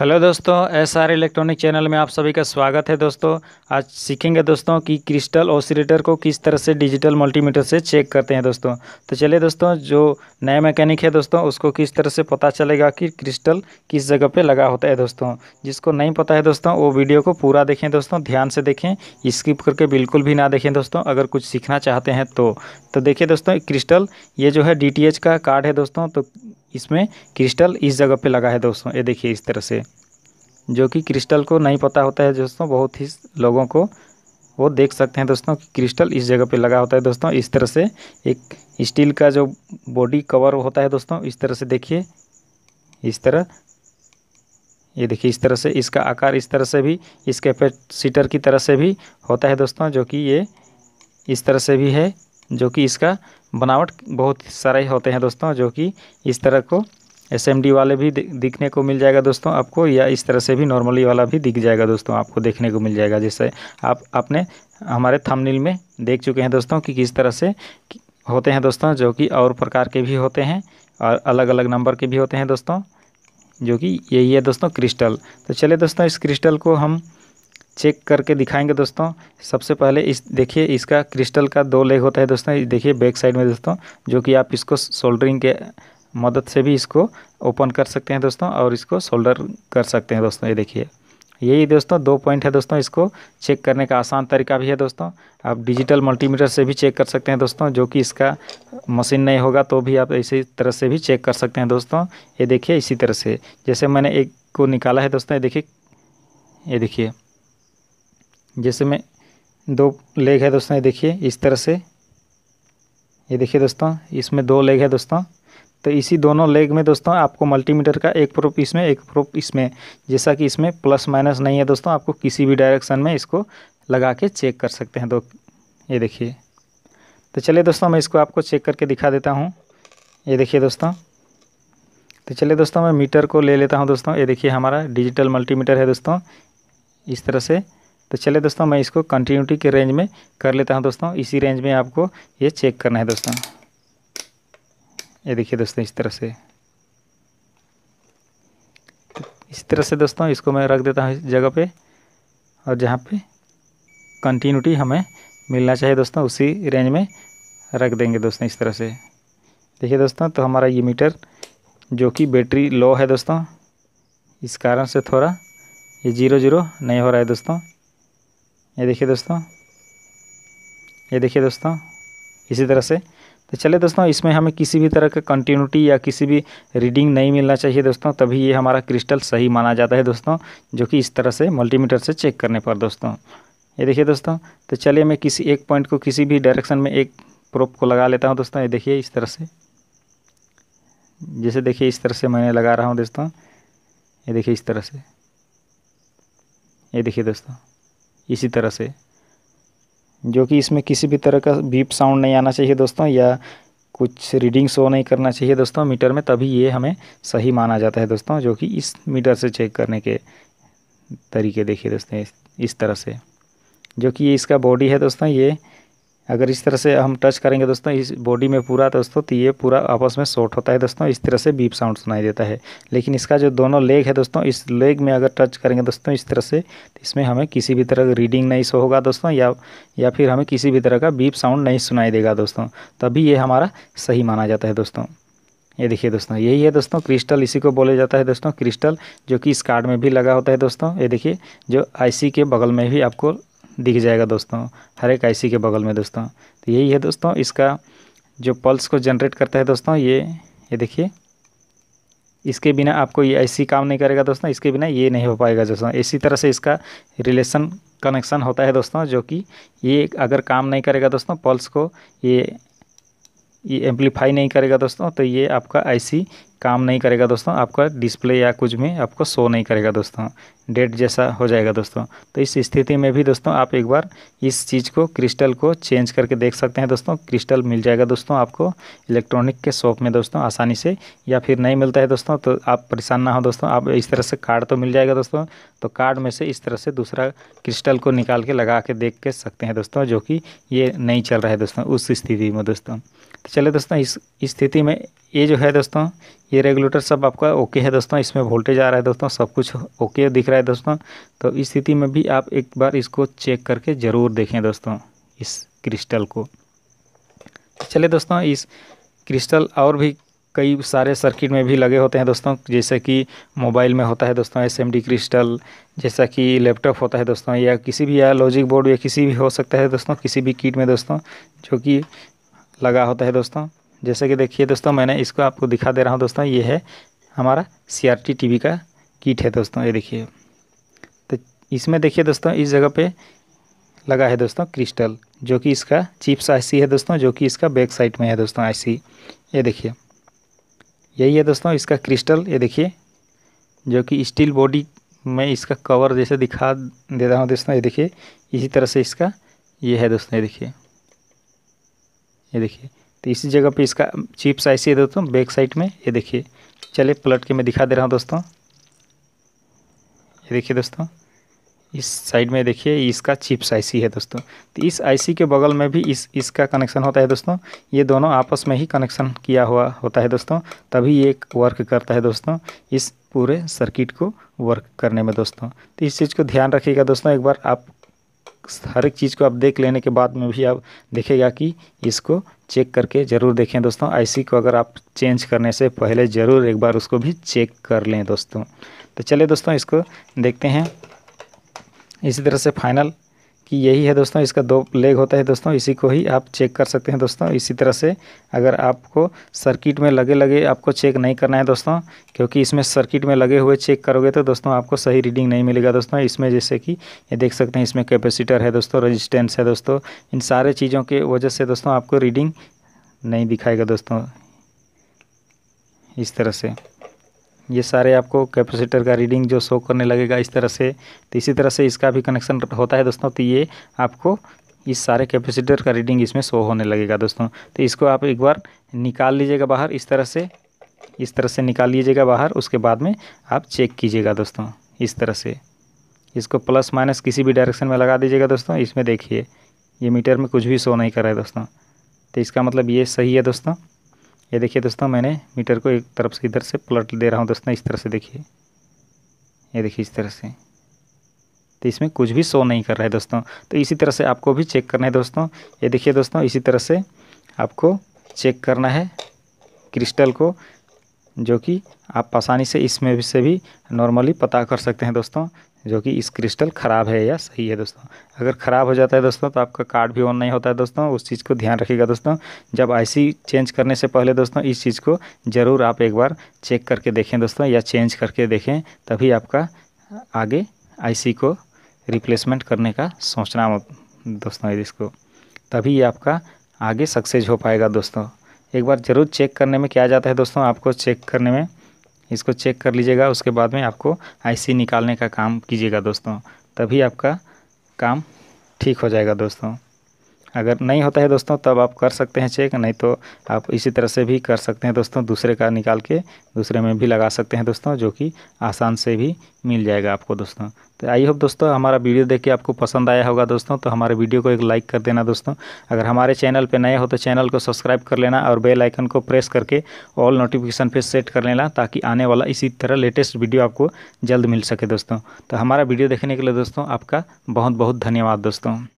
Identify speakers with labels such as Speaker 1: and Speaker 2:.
Speaker 1: hello दोस्तों S R electronic channel में आप सभी का स्वागत है दोस्तों आज सीखेंगे दोस्तों कि क्रिस्टल ऑसिलेटर को किस तरह से डिजिटल मल्टीमीटर से चेक करते हैं दोस्तों तो चलिए दोस्तों जो नया मैकेनिक है दोस्तों उसको किस तरह से पता चलेगा कि क्रिस्टल किस जगह पे लगा होता है दोस्तों जिसको नहीं पता है दोस्तों वो वीडियो को पूरा देखें दोस्तों ध्यान से देखें स्किप करके बिल्कुल भी ना देखें दोस्तों अगर कुछ सीखना चाहते हैं तो, तो देखिए दोस्तों क्रिस्टल ये जो है डी का कार्ड है दोस्तों तो इसमें क्रिस्टल इस जगह पे लगा है दोस्तों ये देखिए इस तरह से जो कि क्रिस्टल को नहीं पता होता है दोस्तों बहुत ही लोगों को वो देख सकते हैं दोस्तों कि क्रिस्टल इस जगह पे लगा होता है दोस्तों इस तरह से एक स्टील का जो बॉडी कवर होता है दोस्तों इस तरह से देखिए इस तरह ये देखिए इस तरह से इसका आकार इस तरह से भी इस कैपेसिटर की तरह से भी होता है दोस्तों जो कि ये इस तरह से भी है जो कि इसका बनावट बहुत सारे होते हैं दोस्तों जो कि इस तरह को एस वाले भी दिखने को मिल जाएगा दोस्तों आपको या इस तरह से भी नॉर्मली वाला भी दिख जाएगा दोस्तों आपको देखने को मिल जाएगा जैसे आप अपने हमारे थंबनेल में देख चुके हैं दोस्तों कि किस तरह से होते हैं दोस्तों जो कि और प्रकार के भी होते हैं और अलग अलग नंबर के भी होते हैं दोस्तों जो कि यही है दोस्तों क्रिस्टल तो चलिए दोस्तों इस क्रिस्टल को हम चेक करके दिखाएंगे दोस्तों सबसे पहले इस देखिए इसका क्रिस्टल का दो लेग होता है दोस्तों देखिए बैक साइड में दोस्तों जो कि आप इसको सोल्डरिंग के मदद से भी इसको ओपन कर सकते हैं दोस्तों और इसको सोल्डर कर सकते हैं दोस्तों ये देखिए यही दोस्तों दो पॉइंट है दोस्तों इसको चेक करने का आसान तरीका भी है दोस्तों आप डिजिटल मल्टीमीटर से भी चेक कर सकते हैं दोस्तों जो कि इसका मशीन नहीं होगा तो भी आप इसी तरह से भी चेक कर सकते हैं दोस्तों ये देखिए इसी तरह से जैसे मैंने एक को निकाला है दोस्तों ये देखिए ये देखिए जैसे मैं दो लेग है दोस्तों ये देखिए इस तरह से ये देखिए दोस्तों इसमें दो लेग है दोस्तों तो इसी दोनों लेग में दोस्तों आपको मल्टीमीटर का एक प्रोप इसमें एक प्रोप इसमें जैसा कि इसमें प्लस माइनस नहीं है दोस्तों आपको किसी भी डायरेक्शन में इसको लगा के चेक कर सकते हैं दो ये देखिए तो चलिए दोस्तों मैं इसको आपको चेक करके दिखा देता हूँ ये देखिए दोस्तों तो चलिए दोस्तों मैं मीटर को ले लेता हूँ दोस्तों ये देखिए हमारा डिजिटल मल्टीमीटर है दोस्तों इस तरह से तो चले दोस्तों मैं इसको कंटिन्यूटी के रेंज में कर लेता हूँ दोस्तों इसी रेंज में आपको ये चेक करना है दोस्तों ये देखिए दोस्तों इस तरह से इस तरह से दोस्तों इसको मैं रख देता हूँ इस जगह पे और जहाँ पे कंटिन्यूटी हमें मिलना चाहिए दोस्तों उसी रेंज में रख देंगे दोस्तों इस तरह से देखिए दोस्तों तो हमारा ये मीटर जो कि बैटरी लो है दोस्तों इस कारण से थोड़ा ये जीरो जीरो नहीं हो रहा है दोस्तों ये देखिए दोस्तों ये देखिए दोस्तों इसी तरह से तो चले दोस्तों इसमें हमें किसी भी तरह का कंटिन्यूटी या किसी भी रीडिंग नहीं मिलना चाहिए दोस्तों तभी ये हमारा क्रिस्टल सही माना जाता है दोस्तों जो कि इस तरह से मल्टीमीटर से चेक करने पर दोस्तों ये देखिए दोस्तों तो चलिए मैं किसी एक पॉइंट को किसी भी डायरेक्शन में एक प्रोप को लगा लेता हूँ दोस्तों ये देखिए इस तरह से जैसे देखिए इस तरह से मैंने लगा रहा हूँ दोस्तों ये देखिए इस तरह से ये देखिए दोस्तों इसी तरह से जो कि इसमें किसी भी तरह का बीप साउंड नहीं आना चाहिए दोस्तों या कुछ रीडिंग शो नहीं करना चाहिए दोस्तों मीटर में तभी ये हमें सही माना जाता है दोस्तों जो कि इस मीटर से चेक करने के तरीके देखिए दोस्तों इस तरह से जो कि इसका बॉडी है दोस्तों ये अगर इस तरह से हम टच करेंगे दोस्तों इस बॉडी में पूरा दोस्तों तो ये पूरा आपस में शॉर्ट होता है दोस्तों इस तरह से बीप साउंड सुनाई देता है लेकिन इसका जो दोनों लेग है दोस्तों इस लेग में अगर टच करेंगे दोस्तों इस तरह से तो इसमें हमें किसी भी तरह का रीडिंग नहीं सो होगा दोस्तों या या फिर हमें किसी भी तरह का बीप साउंड नहीं सुनाई देगा दोस्तों तभी ये हमारा सही माना जाता है दोस्तों ये देखिए दोस्तों यही है दोस्तों क्रिस्टल इसी को बोले जाता है दोस्तों क्रिस्टल जो कि इस कार्ड में भी लगा होता है दोस्तों ये देखिए जो आईसी के बगल में भी आपको दिख जाएगा दोस्तों हर एक आईसी के बगल में दोस्तों तो यही है दोस्तों इसका जो पल्स को जनरेट करता है दोस्तों ये ये देखिए इसके बिना आपको ये ऐसी काम नहीं करेगा दोस्तों इसके बिना ये नहीं हो पाएगा दोस्तों इसी तरह से इसका रिलेशन कनेक्शन होता है दोस्तों जो कि ये अगर काम नहीं करेगा दोस्तों पल्स को ये ये एम्पलीफाई नहीं करेगा दोस्तों तो ये आपका आईसी काम नहीं करेगा दोस्तों आपका डिस्प्ले या कुछ में आपको शो नहीं करेगा दोस्तों डेट जैसा हो जाएगा दोस्तों तो इस स्थिति में भी दोस्तों आप एक बार इस चीज़ को क्रिस्टल को चेंज करके देख सकते हैं दोस्तों क्रिस्टल मिल जाएगा दोस्तों आपको इलेक्ट्रॉनिक के शॉप में दोस्तों आसानी से या फिर नहीं मिलता है दोस्तों तो आप परेशान ना हो दोस्तों आप इस तरह से कार्ड तो मिल जाएगा दोस्तों तो कार्ड में से इस तरह से दूसरा क्रिस्टल को निकाल के लगा के देख के सकते हैं दोस्तों जो कि ये नहीं चल रहा है दोस्तों उस स्थिति में दोस्तों तो चले दोस्तों इस स्थिति में ये जो है दोस्तों ये रेगुलेटर सब आपका ओके है दोस्तों इसमें वोल्टेज आ रहा है दोस्तों सब कुछ ओके दिख रहा है दोस्तों तो इस स्थिति में भी आप एक बार इसको चेक करके ज़रूर देखें दोस्तों इस क्रिस्टल को तो चलिए दोस्तों इस क्रिस्टल और भी कई सारे सर्किट में भी लगे होते हैं दोस्तों जैसे कि मोबाइल में होता है दोस्तों एस एम डी क्रिस्टल जैसा कि लैपटॉप होता है दोस्तों या किसी भी या लॉजिक बोर्ड या किसी भी हो सकता है दोस्तों किसी भी किट में दोस्तों जो कि लगा होता है दोस्तों जैसे कि देखिए दोस्तों मैंने इसको आपको दिखा दे रहा हूँ दोस्तों ये है हमारा सी आर टी का किट है दोस्तों ये देखिए तो इसमें देखिए दोस्तों इस जगह पे लगा है दोस्तों क्रिस्टल जो कि इसका चिप्स आईसी है दोस्तों जो कि इसका बैक साइड में है दोस्तों आईसी ये देखिए यही है दोस्तों इसका क्रिस्टल ये देखिए जो कि स्टील बॉडी में इसका कवर जैसे दिखा दे रहा हूँ दोस्तों ये देखिए इसी तरह से इसका ये है दोस्तों ये देखिए ये देखिए तो इसी जगह पे इसका चिप साइज ये दोस्तों बैक साइड में ये देखिए चलिए पलट के मैं दिखा दे रहा हूँ दोस्तों ये देखिए दोस्तों इस साइड में देखिए इसका चिप्स आईसी है दोस्तों तो इस आईसी के बगल में भी इस इसका कनेक्शन होता है दोस्तों ये दोनों आपस में ही कनेक्शन किया हुआ होता है दोस्तों तभी ये वर्क करता है दोस्तों इस पूरे सर्किट को वर्क करने में दोस्तों तो इस चीज़ को ध्यान रखिएगा दोस्तों एक बार आप हर एक चीज़ को आप देख लेने के बाद में भी आप देखेगा कि इसको चेक करके ज़रूर देखें दोस्तों आईसी को अगर आप चेंज करने से पहले ज़रूर एक बार उसको भी चेक कर लें दोस्तों तो चलिए दोस्तों इसको देखते हैं इसी तरह से फाइनल कि यही है दोस्तों इसका दो लेग होता है दोस्तों इसी को ही आप चेक कर सकते हैं दोस्तों इसी तरह से अगर आपको सर्किट में लगे लगे आपको चेक नहीं करना है दोस्तों क्योंकि इसमें सर्किट में लगे हुए चेक करोगे तो दोस्तों आपको सही रीडिंग नहीं मिलेगा दोस्तों इसमें जैसे कि ये देख सकते हैं इसमें कैपेसिटर है दोस्तों रजिस्टेंस है दोस्तों इन सारे चीज़ों के वजह से दोस्तों आपको रीडिंग नहीं दिखाएगा दोस्तों इस तरह से ये सारे आपको कैपेसिटर का रीडिंग जो शो करने लगेगा इस तरह से तो इसी तरह से इसका भी कनेक्शन होता है दोस्तों तो ये आपको इस सारे कैपेसिटर का रीडिंग इसमें शो होने लगेगा दोस्तों तो इसको आप एक बार निकाल लीजिएगा बाहर इस तरह से इस तरह से निकाल लीजिएगा बाहर उसके बाद में आप चेक कीजिएगा दोस्तों इस तरह से इसको प्लस माइनस किसी भी डायरेक्शन में लगा दीजिएगा दोस्तों इसमें देखिए ये मीटर में कुछ भी शो नहीं कर रहा है दोस्तों तो इसका मतलब ये सही है दोस्तों ये देखिए दोस्तों मैंने मीटर को एक तरफ से इधर से प्लट दे रहा हूँ दोस्तों इस तरह से देखिए ये देखिए इस तरह से तो इसमें कुछ भी शो नहीं कर रहा है दोस्तों तो इसी तरह से आपको भी चेक करना है दोस्तों ये देखिए दोस्तों इसी तरह से आपको चेक करना है क्रिस्टल को जो कि आप आसानी से इसमें भी से भी नॉर्मली पता कर सकते हैं दोस्तों जो कि इस क्रिस्टल ख़राब है या सही है दोस्तों अगर ख़राब हो जाता है दोस्तों तो आपका कार्ड भी ऑन नहीं होता है दोस्तों उस चीज़ को ध्यान रखिएगा दोस्तों जब आईसी चेंज करने से पहले दोस्तों इस चीज़ को ज़रूर आप एक बार चेक करके देखें दोस्तों या चेंज करके देखें तभी आपका आगे आई को रिप्लेसमेंट करने का सोचना दोस्तों इसको तभी आपका आगे सक्सेस हो पाएगा दोस्तों एक बार ज़रूर चेक करने में क्या जाता है दोस्तों आपको चेक करने में इसको चेक कर लीजिएगा उसके बाद में आपको आईसी निकालने का काम कीजिएगा दोस्तों तभी आपका काम ठीक हो जाएगा दोस्तों अगर नहीं होता है दोस्तों तब आप कर सकते हैं चेक नहीं तो आप इसी तरह से भी कर सकते हैं दोस्तों दूसरे का निकाल के दूसरे में भी लगा सकते हैं दोस्तों जो कि आसान से भी मिल जाएगा आपको दोस्तों तो आई होप दोस्तों हमारा वीडियो देख के आपको पसंद आया होगा दोस्तों तो हमारे वीडियो को एक लाइक कर देना दोस्तों अगर हमारे चैनल पर नए हो तो चैनल को सब्सक्राइब कर लेना और बेल आइकन को प्रेस करके ऑल नोटिफिकेशन पे सेट कर लेना ताकि आने वाला इसी तरह लेटेस्ट वीडियो आपको जल्द मिल सके दोस्तों तो हमारा वीडियो देखने के लिए दोस्तों आपका बहुत बहुत धन्यवाद दोस्तों